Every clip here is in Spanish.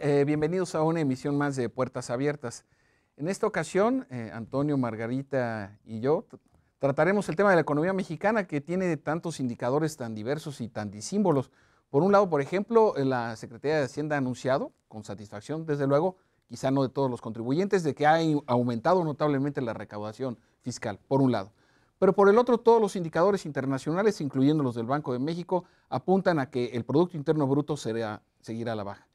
Eh, bienvenidos a una emisión más de Puertas Abiertas. En esta ocasión, eh, Antonio, Margarita y yo trataremos el tema de la economía mexicana que tiene tantos indicadores tan diversos y tan disímbolos. Por un lado, por ejemplo, eh, la Secretaría de Hacienda ha anunciado, con satisfacción, desde luego, quizá no de todos los contribuyentes, de que ha aumentado notablemente la recaudación fiscal, por un lado. Pero por el otro, todos los indicadores internacionales, incluyendo los del Banco de México, apuntan a que el Producto Interno Bruto seguirá a la baja.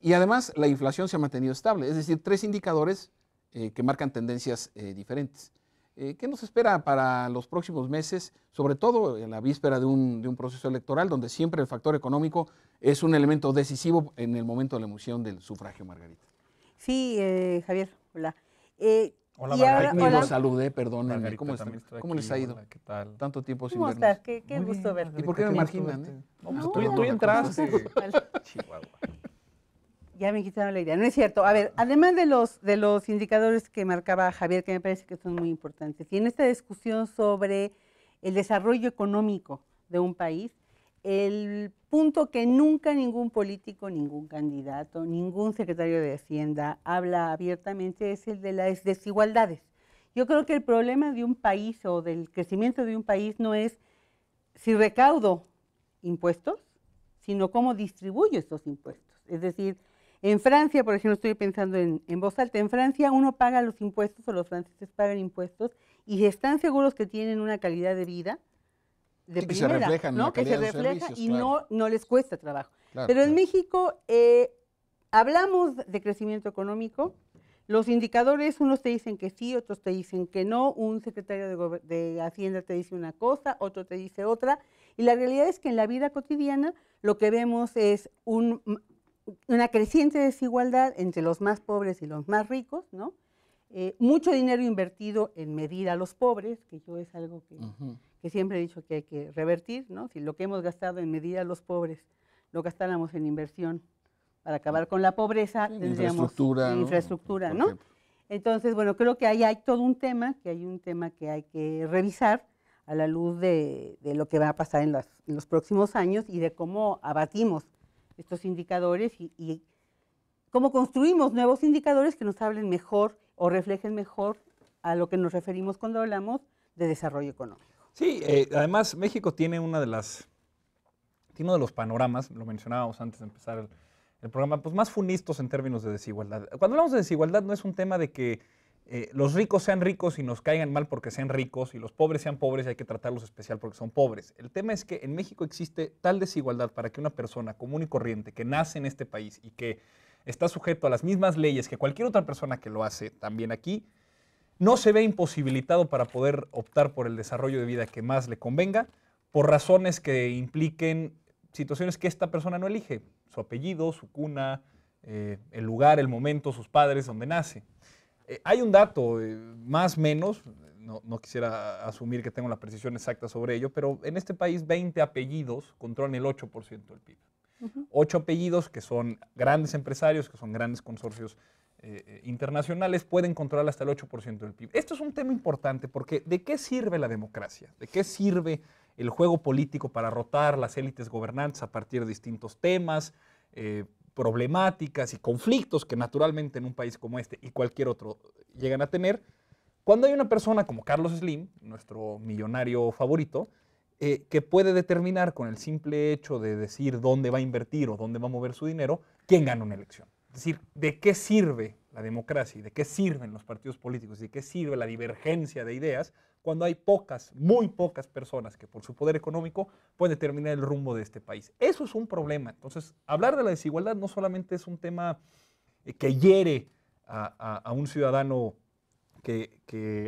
Y además la inflación se ha mantenido estable, es decir, tres indicadores que marcan tendencias diferentes. ¿Qué nos espera para los próximos meses, sobre todo en la víspera de un, de un, proceso electoral, donde siempre el factor económico es un elemento decisivo en el momento de la emoción del sufragio, Margarita? Sí, Javier, hola. Hola, y ahora, saludé, perdónenme. ¿Cómo, ¿Cómo les ha ido? ¿Qué tal? Tanto tiempo sin ¿Cómo estás? Qué, gusto verte. ¿Y por qué me marginan? No, entraste. Chihuahua. Ya me quitaron la idea, no es cierto. A ver, además de los, de los indicadores que marcaba Javier, que me parece que son muy importantes, y en esta discusión sobre el desarrollo económico de un país, el punto que nunca ningún político, ningún candidato, ningún secretario de Hacienda habla abiertamente es el de las desigualdades. Yo creo que el problema de un país o del crecimiento de un país no es si recaudo impuestos, sino cómo distribuyo estos impuestos. Es decir, en Francia, por ejemplo, estoy pensando en, en voz alta, en Francia uno paga los impuestos o los franceses pagan impuestos y están seguros que tienen una calidad de vida de primera, que se ¿no? que se refleja y no, no les cuesta trabajo. Pero en México eh, hablamos de crecimiento económico, los indicadores, unos te dicen que sí, otros te dicen que no, un secretario de, de, Hacienda te dice una cosa, otro te dice otra, y la realidad es que en la vida cotidiana lo que vemos es un una creciente desigualdad entre los más pobres y los más ricos, ¿no? Eh, mucho dinero invertido en medir a los pobres, que yo es algo que, siempre he dicho que hay que revertir, ¿no? Si lo que hemos gastado en medir a los pobres lo gastáramos en inversión para acabar con la pobreza, tendríamos infraestructura, ¿no? Entonces, bueno, creo que ahí hay todo un tema, que hay un tema que hay que revisar a la luz de, lo que va a pasar en, en los próximos años y de cómo abatimos estos indicadores y, cómo construimos nuevos indicadores que nos hablen mejor o reflejen mejor a lo que nos referimos cuando hablamos de desarrollo económico. Sí, eh, además México tiene una de las tiene uno de los panoramas, lo mencionábamos antes de empezar el, el, programa, pues más funistos en términos de desigualdad. Cuando hablamos de desigualdad no es un tema de que eh, los ricos sean ricos y nos caigan mal porque sean ricos, y los pobres sean pobres y hay que tratarlos especial porque son pobres. El tema es que en México existe tal desigualdad para que una persona común y corriente que nace en este país y que está sujeto a las mismas leyes que cualquier otra persona que lo hace también aquí, no se ve imposibilitado para poder optar por el desarrollo de vida que más le convenga por razones que impliquen situaciones que esta persona no elige, su apellido, su cuna, eh, el lugar, el momento, sus padres, donde nace. Eh, hay un dato, eh, más o menos, no, quisiera asumir que tengo la precisión exacta sobre ello, pero en este país 20 apellidos controlan el 8% del PIB. 8 apellidos que son grandes empresarios, que son grandes consorcios eh, internacionales, pueden controlar hasta el 8% del PIB. Esto es un tema importante porque ¿de qué sirve la democracia? ¿De qué sirve el juego político para rotar las élites gobernantes a partir de distintos temas? Eh, problemáticas y conflictos que naturalmente en un país como este y cualquier otro llegan a tener, cuando hay una persona como Carlos Slim, nuestro millonario favorito, eh, que puede determinar con el simple hecho de decir dónde va a invertir o dónde va a mover su dinero, quién gana una elección. Es decir, ¿de qué sirve democracia y de qué sirven los partidos políticos y de qué sirve la divergencia de ideas cuando hay pocas, muy pocas personas que por su poder económico pueden determinar el rumbo de este país. Eso es un problema. Entonces, hablar de la desigualdad no solamente es un tema eh, que hiere a, un ciudadano que,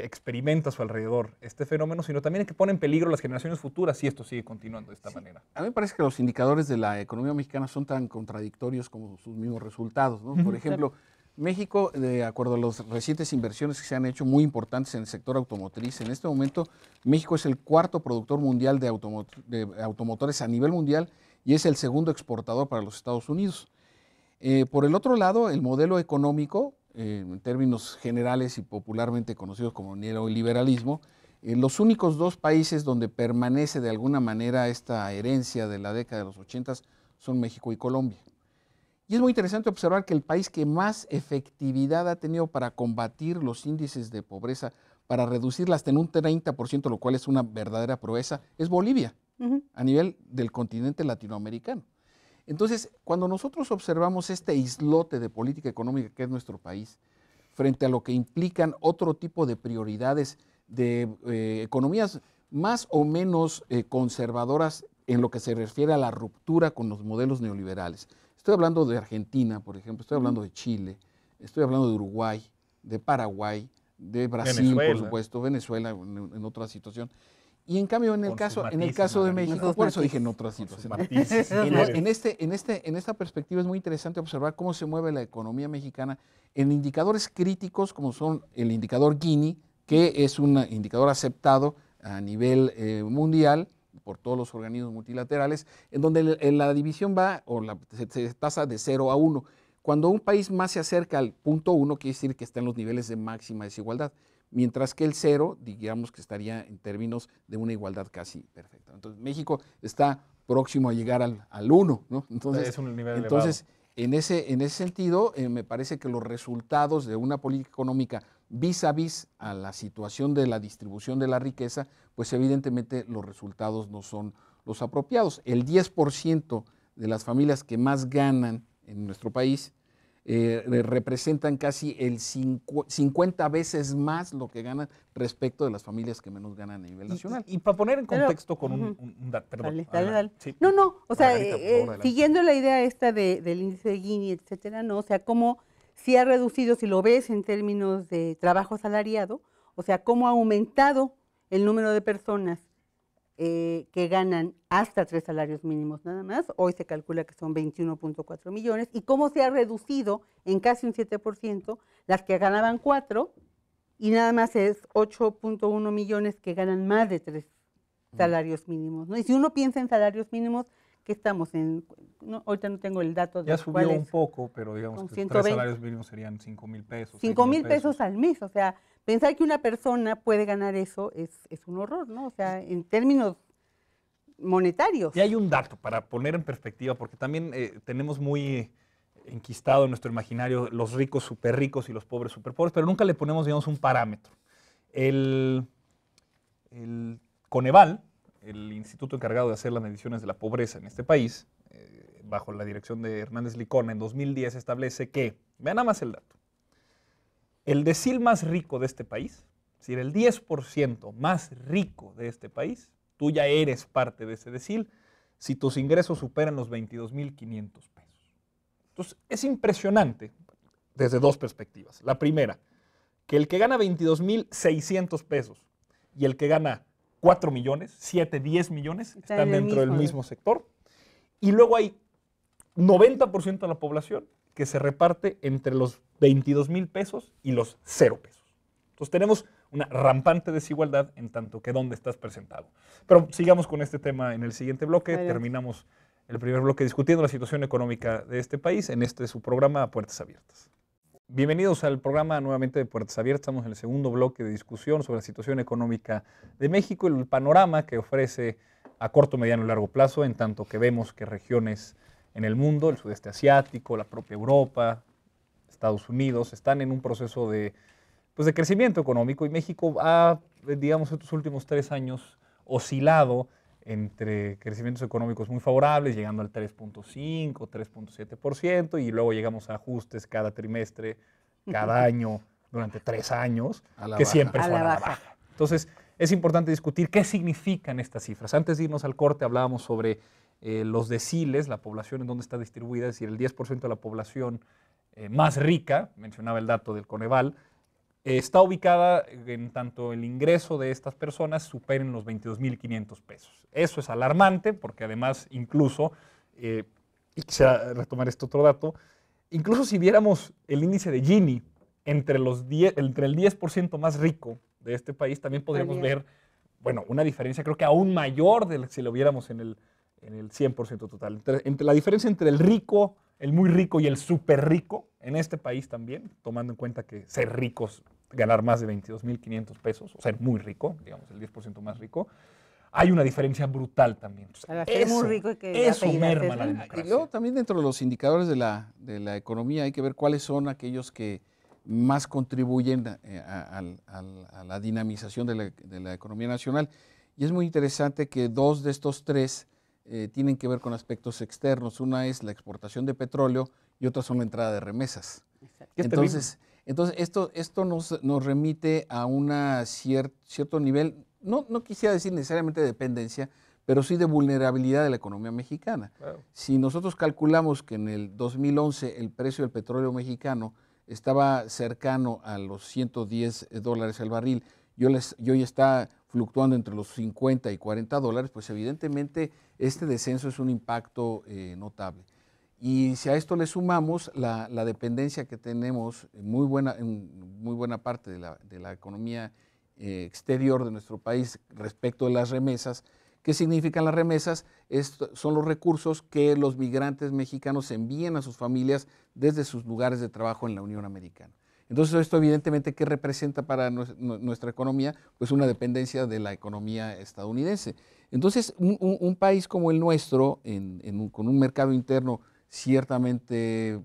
experimenta a su alrededor este fenómeno, sino también que pone en peligro las generaciones futuras si esto sigue continuando de esta manera. A mí me parece que los indicadores de la economía mexicana son tan contradictorios como sus mismos resultados. ¿no? Por ejemplo, México, de acuerdo a las recientes inversiones que se han hecho muy importantes en el sector automotriz, en este momento México es el cuarto productor mundial de, automotores a nivel mundial y es el segundo exportador para los Estados Unidos. Eh, por el otro lado, el modelo económico, eh, en términos generales y popularmente conocidos como neoliberalismo, eh, los únicos dos países donde permanece de alguna manera esta herencia de la década de los 80 son México y Colombia. Y es muy interesante observar que el país que más efectividad ha tenido para combatir los índices de pobreza, para reducirlas hasta en un 30%, lo cual es una verdadera proeza, es Bolivia, a nivel del continente latinoamericano. Entonces, cuando nosotros observamos este islote de política económica que es nuestro país, frente a lo que implican otro tipo de prioridades de eh, economías más o menos eh, conservadoras en lo que se refiere a la ruptura con los modelos neoliberales. Estoy hablando de Argentina, por ejemplo, estoy hablando de Chile, estoy hablando de Uruguay, de Paraguay, de Brasil, por supuesto, Venezuela en, otra situación. Y en cambio, en el, caso, en el caso de México, por eso dije en otra situación. En, este, en, este, en esta perspectiva es muy interesante observar cómo se mueve la economía mexicana en indicadores críticos como son el indicador Gini, que es un indicador aceptado a nivel eh, mundial, por todos los organismos multilaterales, en donde la división va o la, se, tasa de 0 a 1. Cuando un país más se acerca al punto 1, quiere decir que está en los niveles de máxima desigualdad, mientras que el 0, digamos que estaría en términos de una igualdad casi perfecta. Entonces, México está próximo a llegar al 1, ¿no? Entonces, es un nivel entonces en ese, en ese sentido, eh, me parece que los resultados de una política económica vis a vis a la situación de la distribución de la riqueza, pues evidentemente los resultados no son los apropiados. El 10% de las familias que más ganan en nuestro país eh, eh, representan casi el 50 veces más lo que ganan respecto de las familias que menos ganan a nivel nacional. Y, para poner en contexto con un, dato, perdón. No, no, o sea, eh, siguiendo la idea esta de, del índice de Gini, etcétera, ¿no? O sea, cómo se ha reducido, si lo ves en términos de trabajo asalariado, o sea, cómo ha aumentado el número de personas que ganan hasta tres salarios mínimos nada más. Hoy se calcula que son 21.4 millones. ¿Y cómo se ha reducido en casi un 7% las que ganaban cuatro y nada más es 8.1 millones que ganan más de tres salarios mínimos? ¿no? Y si uno piensa en salarios mínimos, ¿qué estamos en, ahorita no tengo el dato de Ya subió un poco, pero digamos que tres salarios mínimos serían 5 mil pesos. 5 mil pesos al mes, o sea, pensar que una persona puede ganar eso es, es un horror, ¿no? O sea, en términos y hay un dato para poner en perspectiva, porque también eh, tenemos muy enquistado en nuestro imaginario los ricos súper ricos y los pobres súper pobres, pero nunca le ponemos, digamos, un parámetro. El, Coneval, el instituto encargado de hacer las mediciones de la pobreza en este país, eh, bajo la dirección de Hernández Licona en 2010, establece que, vean nada más el dato, el decil más rico de este país, es decir, el 10% más rico de este país, Tú ya eres parte de ese decil si tus ingresos superan los 22.500 pesos. Entonces, es impresionante desde dos perspectivas. La primera, que el que gana 22.600 pesos y el que gana 4 millones, 7, 10 millones, están dentro del mismo sector. Y luego hay 90% de la población que se reparte entre los 22.000 pesos y los 0 pesos. Entonces tenemos una rampante desigualdad en tanto que dónde estás presentado. Pero sigamos con este tema en el siguiente bloque. Terminamos el primer bloque discutiendo la situación económica de este país en este su programa Puertas Abiertas. Bienvenidos al programa nuevamente de Puertas Abiertas. Estamos en el segundo bloque de discusión sobre la situación económica de México y el panorama que ofrece a corto, mediano y largo plazo, en tanto que vemos que regiones en el mundo, el sudeste asiático, la propia Europa, Estados Unidos, están en un proceso de pues, de crecimiento económico y México ha, eh, digamos, estos últimos tres años oscilado entre crecimientos económicos muy favorables, llegando al 3.5, 3.7%, y luego llegamos a ajustes cada trimestre, cada año, durante tres años, que siempre son Entonces, es importante discutir qué significan estas cifras. Antes de irnos al corte hablábamos sobre eh, los deciles, la población en donde está distribuida, es decir, el 10% de la población eh, más rica, mencionaba el dato del Coneval, está ubicada en tanto el ingreso de estas personas superen los 22.500 pesos. Eso es alarmante porque además incluso, eh, y quisiera retomar este otro dato, incluso si viéramos el índice de Gini entre, los entre el 10% más rico de este país, también podríamos ver, bueno, una diferencia creo que aún mayor de si lo viéramos en el, en el 100% total. la diferencia entre el rico el muy rico y el súper rico en este país también, tomando en cuenta que ser ricos, ganar más de 22.500 pesos, o ser muy rico, digamos el 10% más rico, hay una diferencia brutal también. es muy rico que eso merma la democracia. Y también dentro de los indicadores de la, economía hay que ver cuáles son aquellos que más contribuyen eh, a, la dinamización de la, de la, economía nacional. Y es muy interesante que dos de estos tres eh, tienen que ver con aspectos externos. Una es la exportación de petróleo y otra son la entrada de remesas. Entonces, entonces, esto, esto nos, nos remite a un cierto nivel, no, no quisiera decir necesariamente dependencia, pero sí de vulnerabilidad de la economía mexicana. Si nosotros calculamos que en el 2011 el precio del petróleo mexicano estaba cercano a los 110 dólares al barril yo hoy está fluctuando entre los 50 y 40 dólares, pues evidentemente este descenso es un impacto eh, notable. Y si a esto le sumamos la, dependencia que tenemos en eh, muy buena, en muy buena parte de la, economía eh, exterior de nuestro país respecto de las remesas, ¿qué significan las remesas? son los recursos que los migrantes mexicanos envían a sus familias desde sus lugares de trabajo en la Unión Americana. Entonces, esto evidentemente, ¿qué representa para nuestra economía? Pues una dependencia de la economía estadounidense. Entonces, un, país como el nuestro, con un mercado interno ciertamente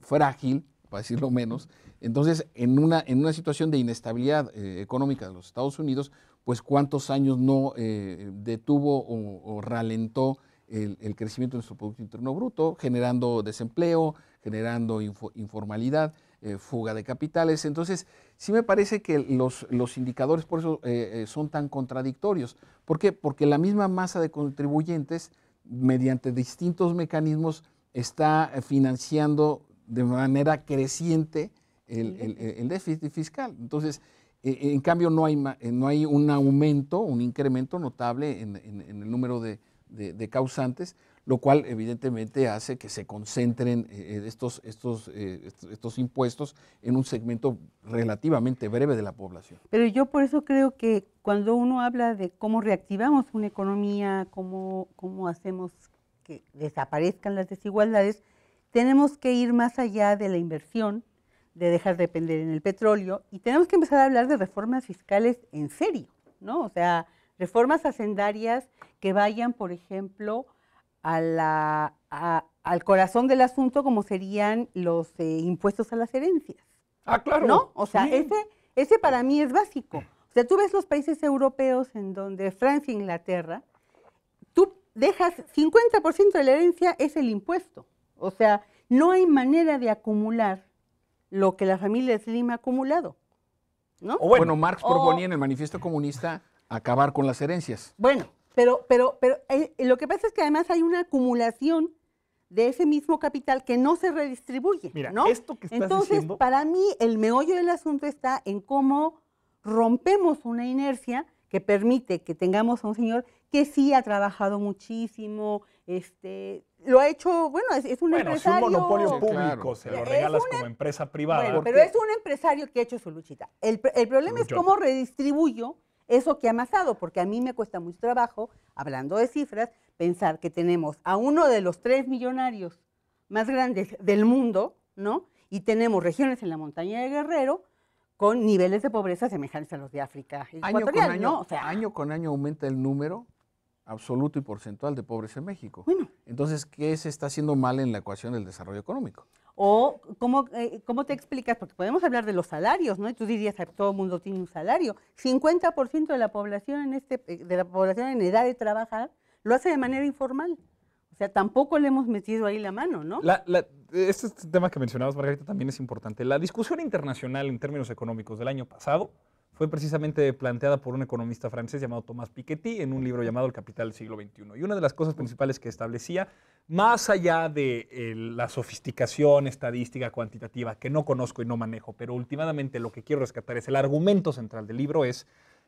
frágil, para decirlo menos, entonces, en una, situación de inestabilidad eh, económica de los Estados Unidos, pues cuántos años no eh, detuvo o, ralentó el, crecimiento de nuestro Producto Interno Bruto, generando desempleo, generando informalidad. Eh, fuga de capitales. Entonces, sí me parece que los, indicadores por eso eh, eh, son tan contradictorios. ¿Por qué? Porque la misma masa de contribuyentes, mediante distintos mecanismos, está financiando de manera creciente el, déficit fiscal. Entonces, en cambio, no hay, no hay un aumento, un incremento notable en, en, el número de, causantes, lo cual evidentemente hace que se concentren eh, eh, estos, estos, eh, estos, impuestos en un segmento relativamente breve de la población. Pero yo por eso creo que cuando uno habla de cómo reactivamos una economía, cómo, cómo hacemos que desaparezcan las desigualdades, tenemos que ir más allá de la inversión, de dejar de depender en el petróleo, y tenemos que empezar a hablar de reformas fiscales en serio, ¿no? O sea, reformas hacendarias que vayan, por ejemplo, al corazón del asunto como serían los eh, impuestos a las herencias. Ah, claro. ¿No? O sea, ese, ese para mí es básico. O sea, tú ves los países europeos en donde Francia e Inglaterra, tú dejas 50% de la herencia es el impuesto. O sea, no hay manera de acumular lo que la familia Slim ha acumulado. bueno, Marx proponía en el manifiesto comunista acabar con las herencias. Bueno, pero, pero, pero eh, lo que pasa es que además hay una acumulación de ese mismo capital que no se redistribuye. Mira, ¿no? esto Entonces, para mí, el meollo del asunto está en cómo rompemos una inercia que permite que tengamos a un señor que sí ha trabajado muchísimo, este, lo ha hecho, bueno, es, un empresario... es un monopolio público, se lo regalas como empresa privada. pero es un empresario que ha hecho su luchita. El, problema es cómo redistribuyo eso que ha amasado, porque a mí me cuesta mucho trabajo, hablando de cifras, pensar que tenemos a uno de los tres millonarios más grandes del mundo, ¿no? Y tenemos regiones en la montaña de Guerrero con niveles de pobreza semejantes a los de África año con año, año con año aumenta el número absoluto y porcentual de pobreza en México. Bueno. Entonces, ¿qué se está haciendo mal en la ecuación del desarrollo económico? O eh, cómo, te explicas, porque podemos hablar de los salarios, ¿no? Y tú dirías, todo el mundo tiene un salario. 50% de la población en este, eh, de la población en edad de trabajar lo hace de manera informal. O sea, tampoco le hemos metido ahí la mano, ¿no? La, la, este tema que mencionabas, Margarita, también es importante. La discusión internacional en términos económicos del año pasado fue precisamente planteada por un economista francés llamado Thomas Piketty en un libro llamado El Capital del Siglo XXI. Y una de las cosas principales que establecía, más allá de eh, la sofisticación estadística cuantitativa que no conozco y no manejo, pero últimamente lo que quiero rescatar es el argumento central del libro es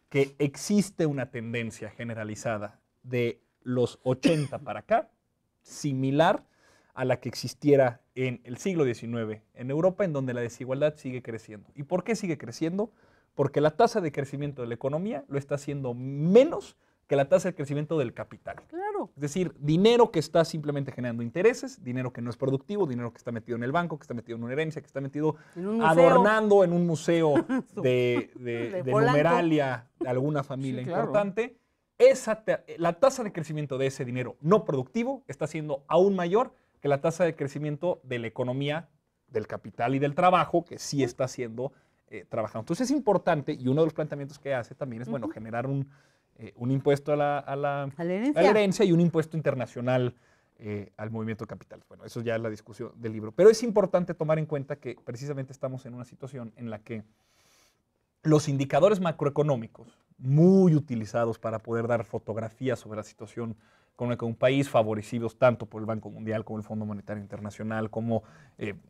que existe una tendencia generalizada de los 80 para acá, similar a la que existiera en el siglo XIX en Europa, en donde la desigualdad sigue creciendo. ¿Y por qué sigue creciendo? porque la tasa de crecimiento de la economía lo está haciendo menos que la tasa de crecimiento del capital. Claro. Es decir, dinero que está simplemente generando intereses, dinero que no es productivo, dinero que está metido en el banco, que está metido en una herencia, que está metido adornando en un museo de, de, numeralia de alguna familia importante. la tasa de crecimiento de ese dinero no productivo está siendo aún mayor que la tasa de crecimiento de la economía, del capital y del trabajo, que sí está siendo eh, Entonces es importante, y uno de los planteamientos que hace también es, bueno, generar eh, un, impuesto a la, a, herencia y un impuesto internacional eh, al movimiento de capitales. Bueno, eso ya es la discusión del libro. Pero es importante tomar en cuenta que precisamente estamos en una situación en la que los indicadores macroeconómicos, muy utilizados para poder dar fotografías sobre la situación con un país, favorecidos tanto por el Banco Mundial como el Fondo Monetario Internacional, como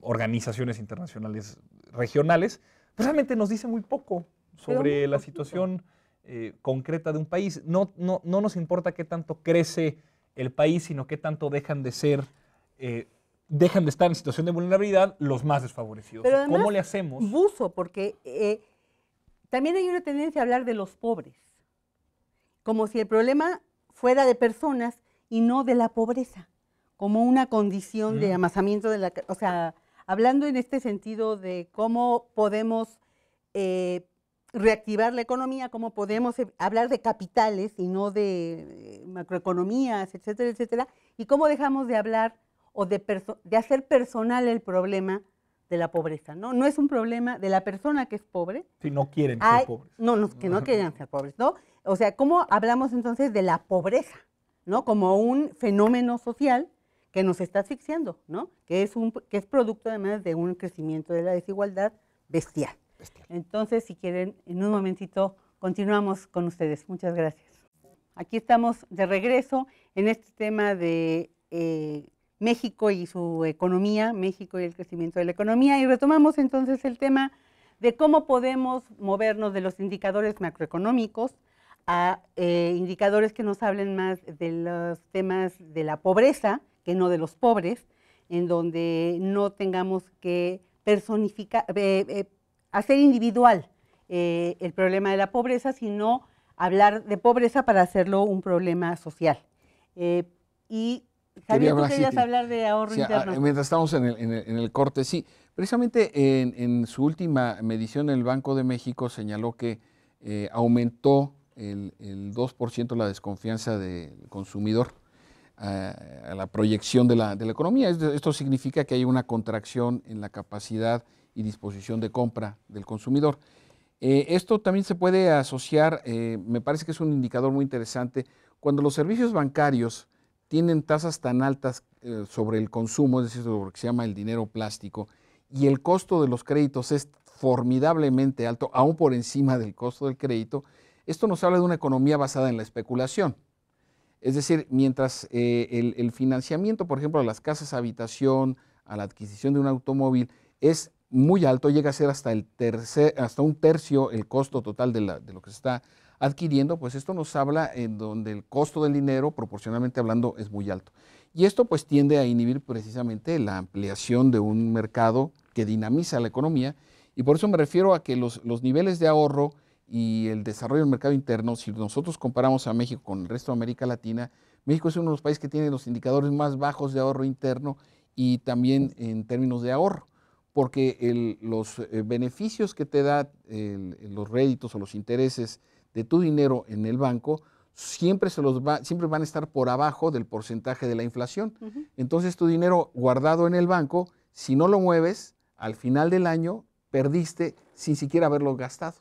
organizaciones internacionales regionales, realmente nos dice muy poco sobre la situación eh, concreta de un país. No, no, no nos importa qué tanto crece el país, sino qué tanto dejan de ser, eh, dejan de estar en situación de vulnerabilidad los más desfavorecidos. ¿Cómo le hacemos? Buso porque eh, también hay una tendencia a hablar de los pobres, como si el problema fuera de personas y no de la pobreza, como una condición de mm. amasamiento de la, o sea, Hablando en este sentido de cómo podemos eh, reactivar la economía, cómo podemos eh, hablar de capitales y no de eh, macroeconomías, etcétera, etcétera, y cómo dejamos de hablar o de, hacer personal el problema de la pobreza, ¿no? No es un problema de la persona que es pobre. Si no quieren ser pobres. No, no, que no quieran ser pobres, ¿no? O sea, ¿cómo hablamos entonces de la pobreza, ¿no? Como un fenómeno social que nos está asfixiando, ¿no? Que es, un, que es producto además de un crecimiento de la desigualdad bestial. Entonces, si quieren, en un momentito continuamos con ustedes. Muchas gracias. Aquí estamos de regreso en este tema de eh, México y su economía, México y el crecimiento de la economía, y retomamos entonces el tema de cómo podemos movernos de los indicadores macroeconómicos a eh, indicadores que nos hablen más de los temas de la pobreza que no de los pobres, en donde no tengamos que personificar, eh, eh, hacer individual eh, el problema de la pobreza, sino hablar de pobreza para hacerlo un problema social. y Javier, tú querías hablar de ahorro interno. mientras estamos en el, corte, sí. Precisamente en, su última medición, el Banco de México señaló que aumentó el, el 2% la desconfianza del consumidor eh, a, la proyección de la, de la economía. Esto, significa que hay una contracción en la capacidad y disposición de compra del consumidor. Eh, esto también se puede asociar, eh, me parece que es un indicador muy interesante, cuando los servicios bancarios tienen tasas tan altas sobre el consumo, es decir, sobre lo que se llama el dinero plástico, y el costo de los créditos es formidablemente alto, aún por encima del costo del crédito, esto nos habla de una economía basada en la especulación. Es decir, mientras eh, el, financiamiento, por ejemplo, a las casas habitación, a la adquisición de un automóvil, es muy alto, llega a ser hasta, el tercer, hasta un tercio el costo total de, lo que se está adquiriendo, pues esto nos habla en donde el costo del dinero, proporcionalmente hablando, es muy alto. Y esto pues tiende a inhibir precisamente la ampliación de un mercado que dinamiza la economía. Y por eso me refiero a que los niveles de ahorro y el desarrollo del mercado interno, si nosotros comparamos a México con el resto de América Latina, México es uno de los países que tiene los indicadores más bajos de ahorro interno y también en términos de ahorro, porque los eh, beneficios que te da los réditos o los intereses de tu dinero en el banco siempre se los va, siempre van a estar por abajo del porcentaje de la inflación. Entonces tu dinero guardado en el banco, si no lo mueves, al final del año perdiste sin siquiera haberlo gastado.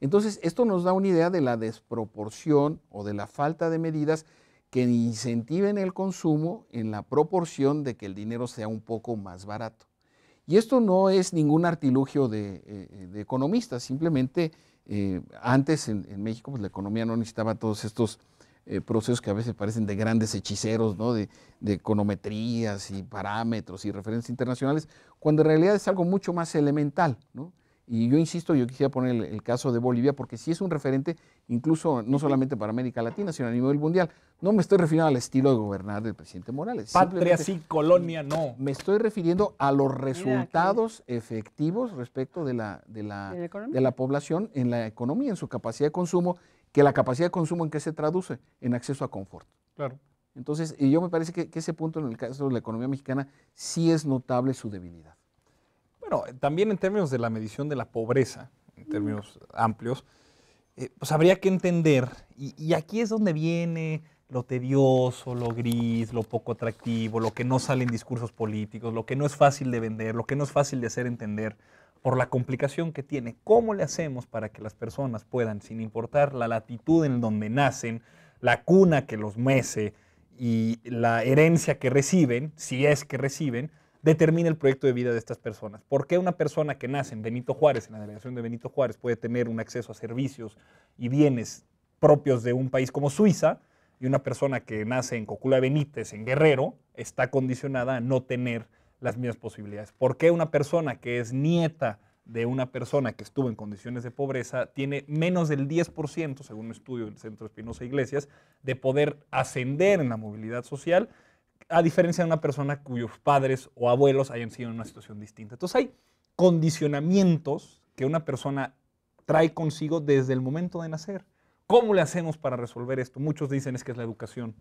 Entonces, esto nos da una idea de la desproporción o de la falta de medidas que incentiven el consumo en la proporción de que el dinero sea un poco más barato. Y esto no es ningún artilugio de, eh, economistas, simplemente eh, antes en, México pues, la economía no necesitaba todos estos eh, procesos que a veces parecen de grandes hechiceros, ¿no? de, de econometrías y parámetros y referencias internacionales, cuando en realidad es algo mucho más elemental. ¿no? Y yo insisto, yo quisiera poner el, caso de Bolivia porque si es un referente, incluso no solamente para América Latina, sino a nivel mundial. No me estoy refiriendo al estilo de gobernar del presidente Morales. Patria sí, colonia no. Me estoy refiriendo a los resultados efectivos respecto de la, de la, ¿De la, población en la economía, en su capacidad de consumo, que la capacidad de consumo en qué se traduce, en acceso a confort. Claro. Entonces, y yo me parece que ese punto en el caso de la economía mexicana sí es notable su debilidad. Bueno, también en términos de la medición de la pobreza, en términos amplios, eh, pues habría que entender, y, y, aquí es donde viene lo tedioso, lo gris, lo poco atractivo, lo que no sale en discursos políticos, lo que no es fácil de vender, lo que no es fácil de hacer entender, por la complicación que tiene. ¿Cómo le hacemos para que las personas puedan, sin importar la latitud en donde nacen, la cuna que los mece y la herencia que reciben, si es que reciben, determina el proyecto de vida de estas personas. ¿Por qué una persona que nace en Benito Juárez, en la delegación de Benito Juárez, puede tener un acceso a servicios y bienes propios de un país como Suiza y una persona que nace en Cocula Benítez, en Guerrero, está condicionada a no tener las mismas posibilidades? ¿Por qué una persona que es nieta de una persona que estuvo en condiciones de pobreza tiene menos del 10%, según un estudio del Centro Espinosa Iglesias, de poder ascender en la movilidad social? a diferencia de una persona cuyos padres o abuelos hayan sido en una situación distinta. Entonces hay condicionamientos que una persona trae consigo desde el momento de nacer. ¿Cómo le hacemos para resolver esto? Muchos dicen es que es la educación.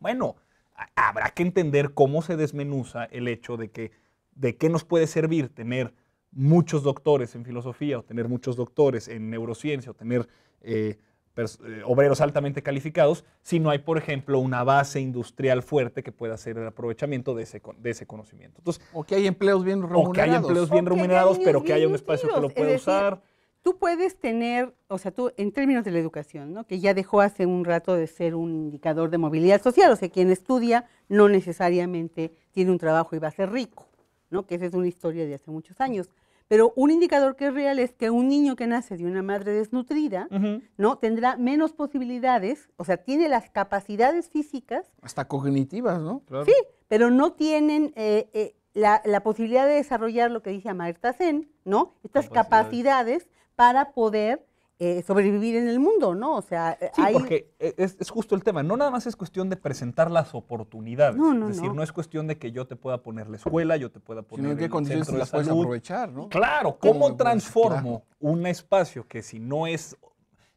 Bueno, habrá que entender cómo se desmenuza el hecho de que de qué nos puede servir tener muchos doctores en filosofía o tener muchos doctores en neurociencia o tener eh, eh, obreros altamente calificados, si no hay, por ejemplo, una base industrial fuerte que pueda hacer el aprovechamiento de ese, de ese conocimiento. Entonces, o que hay empleos bien remunerados. O que hay empleos bien remunerados, pero que haya un espacio que lo pueda usar. Tú puedes tener, o sea, tú en términos de la educación, ¿no? que ya dejó hace un rato de ser un indicador de movilidad social, o sea, quien estudia no necesariamente tiene un trabajo y va a ser rico, ¿no? que esa es una historia de hace muchos años. Pero un indicador que es real es que un niño que nace de una madre desnutrida, ¿no? Tendrá menos posibilidades, o sea, tiene las capacidades físicas. Hasta cognitivas, ¿no? Sí, pero no tienen eh, eh, la, posibilidad de desarrollar lo que dice Marta Sen, ¿no? Estas capacidades para poder eh, sobrevivir en el mundo, ¿no? O sea, eh, sí, porque eh, es, justo el tema. No nada más es cuestión de presentar las oportunidades. No, no, es decir, no. es cuestión de que yo te pueda poner la escuela, yo te pueda poner. Sino en qué condiciones las puedes aprovechar, ¿no? Claro, ¿cómo, transformo un espacio que si no es.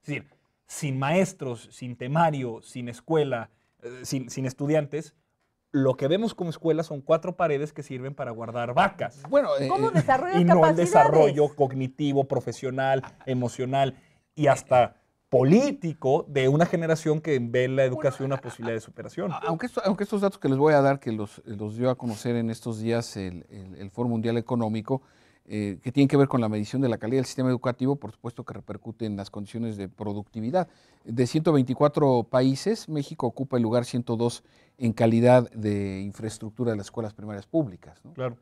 Es decir, sin maestros, sin temario, sin escuela, sin, estudiantes, lo que vemos como escuela son cuatro paredes que sirven para guardar vacas. Bueno, ¿cómo eh, capacidades? y no el desarrollo cognitivo, profesional, emocional y hasta político de una generación que ve en la educación una posibilidad de superación. Aunque, aunque estos datos que les voy a dar, que los, dio a conocer en estos días el, el, Foro Mundial Económico, eh, que tienen que ver con la medición de la calidad del sistema educativo, por supuesto que repercute en las condiciones de productividad. De 124 países, México ocupa el lugar 102 en calidad de infraestructura de las escuelas primarias públicas. Claro.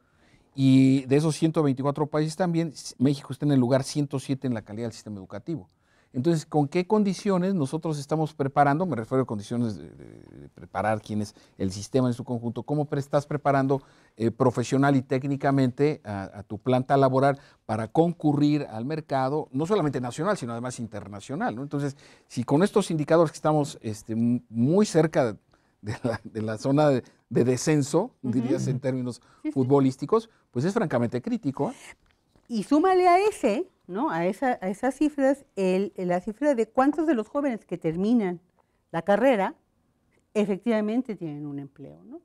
Y de esos 124 países también, México está en el lugar 107 en la calidad del sistema educativo. Entonces, ¿con qué condiciones nosotros estamos preparando? Me refiero a condiciones de, preparar quién es el sistema en su conjunto. ¿Cómo estás preparando eh, profesional y técnicamente a, tu planta laboral para concurrir al mercado, no solamente nacional, sino además internacional? Entonces, si con estos indicadores que estamos este, muy cerca de la, zona de, descenso, dirías en términos futbolísticos, pues es francamente crítico. ¿eh? Y súmale a ese, ¿no? A, esa, esas cifras, la cifra de cuántos de los jóvenes que terminan la carrera efectivamente tienen un empleo, ¿no?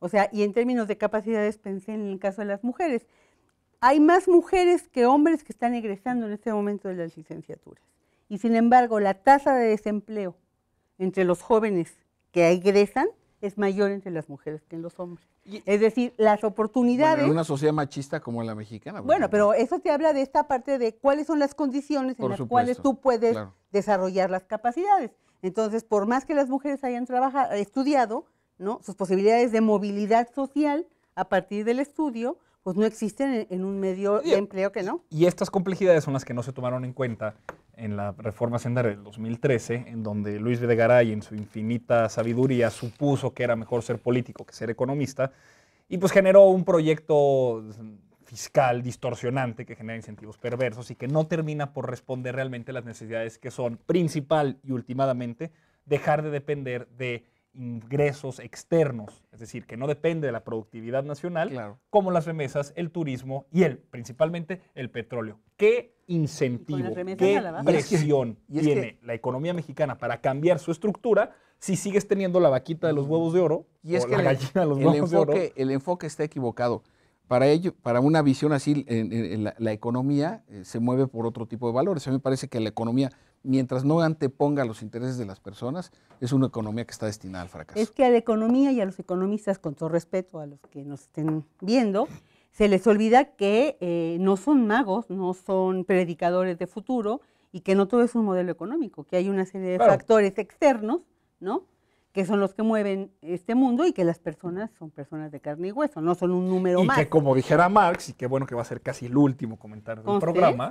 O sea, y en términos de capacidades, pensé en el caso de las mujeres. Hay más mujeres que hombres que están egresando en este momento de las licenciaturas. Y sin embargo, la tasa de desempleo entre los jóvenes que egresan es mayor entre las mujeres que en los hombres. es decir, las oportunidades... en una sociedad machista como la mexicana. Bueno, pero eso te habla de esta parte de cuáles son las condiciones en las cuales tú puedes desarrollar las capacidades. Entonces, por más que las mujeres hayan trabajado, estudiado, ¿no? sus posibilidades de movilidad social a partir del estudio pues no existen en, un medio de empleo que no. Y estas complejidades son las que no se tomaron en cuenta en la reforma sendar del 2013, en donde Luis Videgaray en su infinita sabiduría supuso que era mejor ser político que ser economista, y pues generó un proyecto fiscal distorsionante que genera incentivos perversos y que no termina por responder realmente las necesidades que son principal y últimamente dejar de depender de ingresos externos, es decir, que no depende de la productividad nacional, como las remesas, el turismo y el, principalmente el petróleo. ¿Qué incentivo, qué presión tiene la economía mexicana para cambiar su estructura si sigues teniendo la vaquita de los mm. huevos de oro y es o que la gallina de los huevos de oro? El enfoque está equivocado para ello, para una visión así, la, economía eh, se mueve por otro tipo de valores. A mí me parece que la economía, mientras no anteponga los intereses de las personas, es una economía que está destinada al fracaso. Es que a la economía y a los economistas, con todo respeto a los que nos estén viendo, se les olvida que eh, no son magos, no son predicadores de futuro y que no todo es un modelo económico, que hay una serie de factores externos, ¿no? que son los que mueven este mundo y que las personas son personas de carne y hueso, no son un número y más. Y que como dijera Marx, y qué bueno que va a ser casi el último comentario del programa,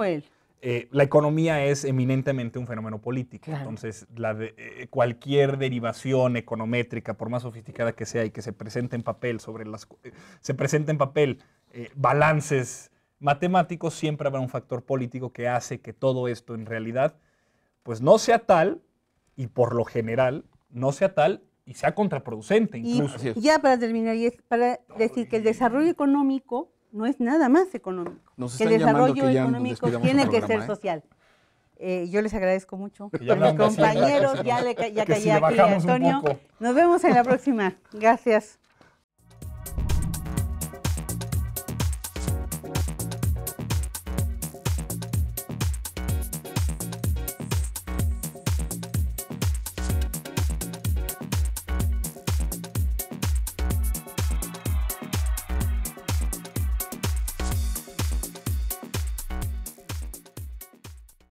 eh, la economía es eminentemente un fenómeno político. Entonces, eh, cualquier derivación econométrica, por más sofisticada que sea y que se presente en papel sobre las eh, se papel balances matemáticos, siempre habrá un factor político que hace que todo esto en realidad, pues no sea tal y por lo general no sea tal y sea contraproducente incluso. Y, ya para terminar, y es para decir que el desarrollo económico no es nada más económico. que el desarrollo económico tiene que ser ¿eh? social. Eh, yo les agradezco mucho. A mis compañeros, ya, le, ya aquí Antonio. Nos vemos en la próxima. Gracias.